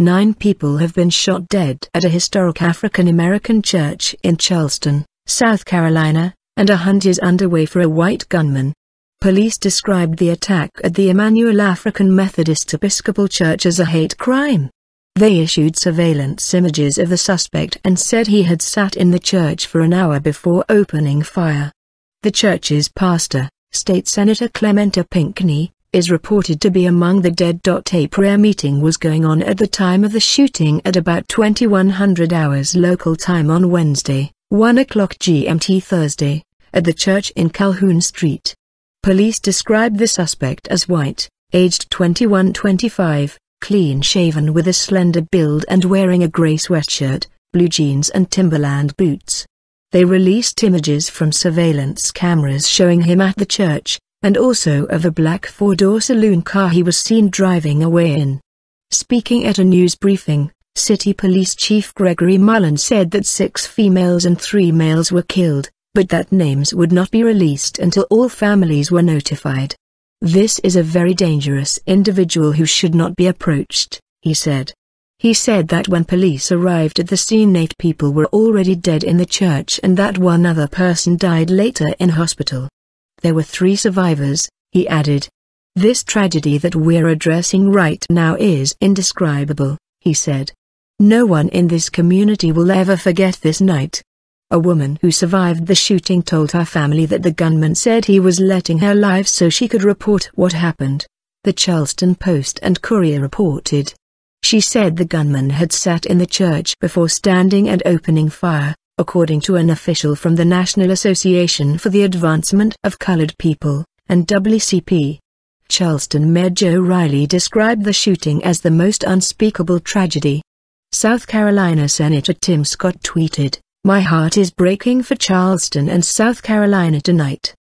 nine people have been shot dead at a historic African-American church in Charleston, South Carolina, and a hunt is underway for a white gunman. Police described the attack at the Emmanuel African Methodist Episcopal Church as a hate crime. They issued surveillance images of the suspect and said he had sat in the church for an hour before opening fire. The church's pastor, State Senator Clementa Pinckney, is reported to be among the dead. A prayer meeting was going on at the time of the shooting at about 2100 hours local time on Wednesday, 1 o'clock GMT Thursday, at the church in Calhoun Street. Police described the suspect as white, aged 21-25, clean-shaven with a slender build and wearing a grey sweatshirt, blue jeans and Timberland boots. They released images from surveillance cameras showing him at the church, and also of a black four-door saloon car he was seen driving away in. Speaking at a news briefing, City Police Chief Gregory Mullen said that six females and three males were killed, but that names would not be released until all families were notified. This is a very dangerous individual who should not be approached, he said. He said that when police arrived at the scene eight people were already dead in the church and that one other person died later in hospital. There were three survivors, he added. This tragedy that we're addressing right now is indescribable, he said. No one in this community will ever forget this night. A woman who survived the shooting told her family that the gunman said he was letting her live so she could report what happened. The Charleston Post and Courier reported. She said the gunman had sat in the church before standing and opening fire, according to an official from the National Association for the Advancement of Colored People, and WCP. Charleston Mayor Joe Riley described the shooting as the most unspeakable tragedy. South Carolina Senator Tim Scott tweeted, My heart is breaking for Charleston and South Carolina tonight.